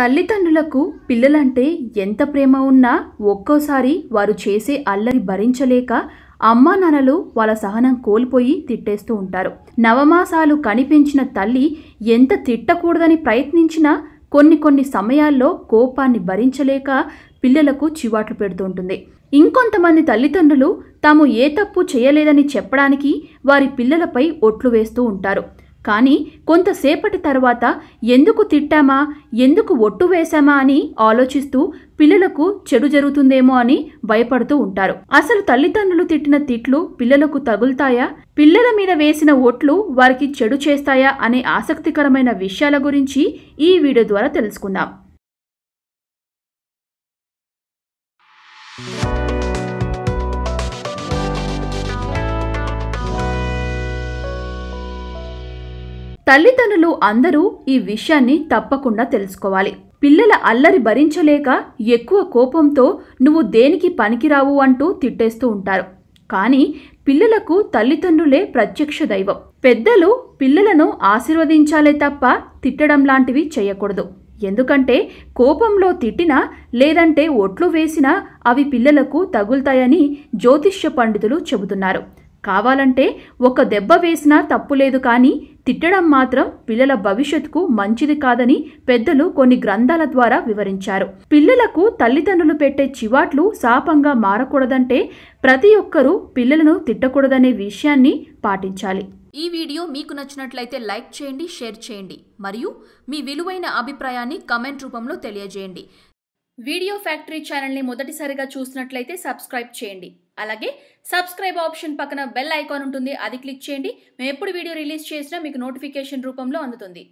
తల్లిదండ్రులకు పిల్లలంటే ఎంత ప్రేమ ఉన్నా ఒక్కోసారి వారు చేసే అల్లరి భరించలేక అమ్మా నాన్నలు వాళ్ళ సహనం కోల్పోయి తిట్టేస్తూ ఉంటారు నవమాసాలు కనిపించిన తల్లి ఎంత తిట్టకూడదని ప్రయత్నించినా కొన్ని కొన్ని సమయాల్లో కోపాన్ని భరించలేక పిల్లలకు చివాట్లు పెడుతుంటుంది ఇంకొంతమంది తల్లిదండ్రులు తాము ఏ తప్పు చేయలేదని చెప్పడానికి వారి పిల్లలపై ఒట్లు వేస్తూ ఉంటారు కానీ కొంతసేపటి తర్వాత ఎందుకు తిట్టామా ఎందుకు ఒట్టు వేశామా అని ఆలోచిస్తూ పిల్లలకు చెడు జరుగుతుందేమో అని భయపడుతూ ఉంటారు అసలు తల్లిదండ్రులు తిట్టిన తిట్లు పిల్లలకు తగులుతాయా పిల్లల మీద వేసిన ఓట్లు వారికి చెడు చేస్తాయా అనే ఆసక్తికరమైన విషయాల గురించి ఈ వీడియో ద్వారా తెలుసుకుందాం తల్లిదండ్రులు అందరూ ఈ విషయాన్ని తప్పకుండా తెలుసుకోవాలి పిల్లల అల్లరి భరించలేక ఎక్కువ కోపంతో నువ్వు దేనికి పనికిరావు అంటూ తిట్టేస్తూ ఉంటారు కానీ పిల్లలకు తల్లిదండ్రులే ప్రత్యక్ష దైవం పెద్దలు పిల్లలను ఆశీర్వదించాలే తప్ప తిట్టడం లాంటివి చేయకూడదు ఎందుకంటే కోపంలో తిట్టినా లేదంటే ఒట్లు వేసినా అవి పిల్లలకు తగులుతాయని జ్యోతిష్య పండితులు చెబుతున్నారు కావాలంటే ఒక దెబ్బ వేసినా తప్పులేదు కానీ తిట్టడం మాత్రం పిల్లల భవిష్యత్తుకు మంచిది కాదని పెద్దలు కొన్ని గ్రంథాల ద్వారా వివరించారు పిల్లలకు తల్లిదండ్రులు పెట్టే చివాట్లు శాపంగా మారకూడదంటే ప్రతి ఒక్కరూ పిల్లలను తిట్టకూడదనే విషయాన్ని పాటించాలి ఈ వీడియో మీకు నచ్చినట్లయితే లైక్ చేయండి షేర్ చేయండి మరియు మీ విలువైన అభిప్రాయాన్ని కమెంట్ రూపంలో తెలియజేయండి వీడియో ఫ్యాక్టరీ ఛానల్ని మొదటిసారిగా చూసినట్లయితే సబ్స్క్రైబ్ చేయండి అలాగే సబ్స్క్రైబ్ ఆప్షన్ పక్కన బెల్ ఐకాన్ ఉంటుంది అది క్లిక్ చేయండి మేము ఎప్పుడు వీడియో రిలీజ్ చేసినా మీకు నోటిఫికేషన్ రూపంలో అందుతుంది